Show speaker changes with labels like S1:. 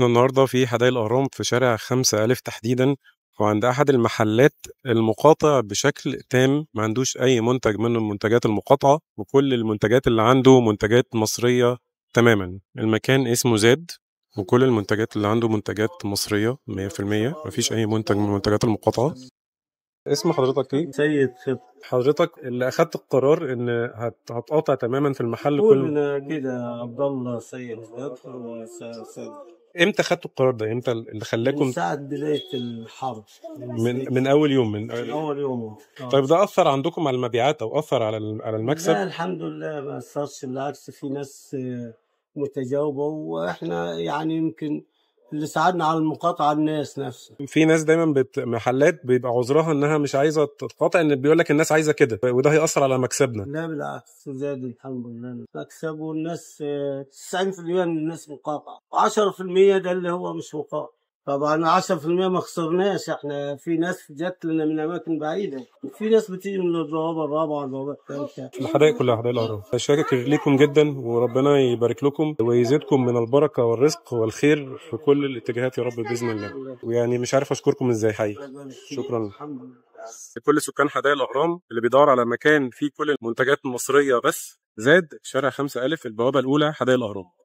S1: احنا النهارده في حدائق الاهرام في شارع خمسة ألف تحديدا وعند أحد المحلات المقاطع بشكل تام ما عندوش أي منتج من منتجات المقاطعة وكل المنتجات اللي عنده منتجات مصرية تماما المكان اسمه زاد وكل المنتجات اللي عنده منتجات مصرية 100% مفيش أي منتج من منتجات المقاطعة اسم حضرتك ايه؟ سيد خط حضرتك اللي اخدت القرار ان هت... هتقاطع تماما في المحل كله
S2: كل كده عبد الله سيد خضر وسيد
S1: امتى خدتوا القرار ده امتى اللي خلاكم من ساعه
S2: بدايه الحرب من من
S1: اول يوم من, من اول
S2: يوم آه. طيب ده
S1: اثر عندكم على المبيعات او اثر على على المكسب لا الحمد
S2: لله ما اثرش بالعكس في ناس آه، متجاوبه واحنا يعني يمكن اللي ساعدنا على المقاطعه الناس نفسها
S1: في ناس دايما بت... محلات بيبقى عذرها انها مش عايزه تتقاطع ان بيقول لك الناس عايزه كده وده هياثر على مكسبنا
S2: لا بالعكس زاد الحمد لله مكسبه الناس 90% آه، من الناس مقاطعه 10% ده اللي هو مش مقاطع طبعا 10% ما خسرناش احنا في ناس جت لنا من اماكن بعيده في ناس بتيجي من الرابعه الرابع الثالثه
S1: الحدائق كلها حدائق العرب شاكر ليكم جدا وربنا يبارك لكم ويزيدكم من البركه والرزق والخير في كل الاتجاهات يا رب باذن الله ويعني مش عارف اشكركم ازاي حقيقي شكرا الحمد لله لكل سكان حدائق الاهرام اللي بيدور على مكان فيه كل المنتجات المصريه بس زاد شارع 5000 البوابه الاولى حدائق الاهرام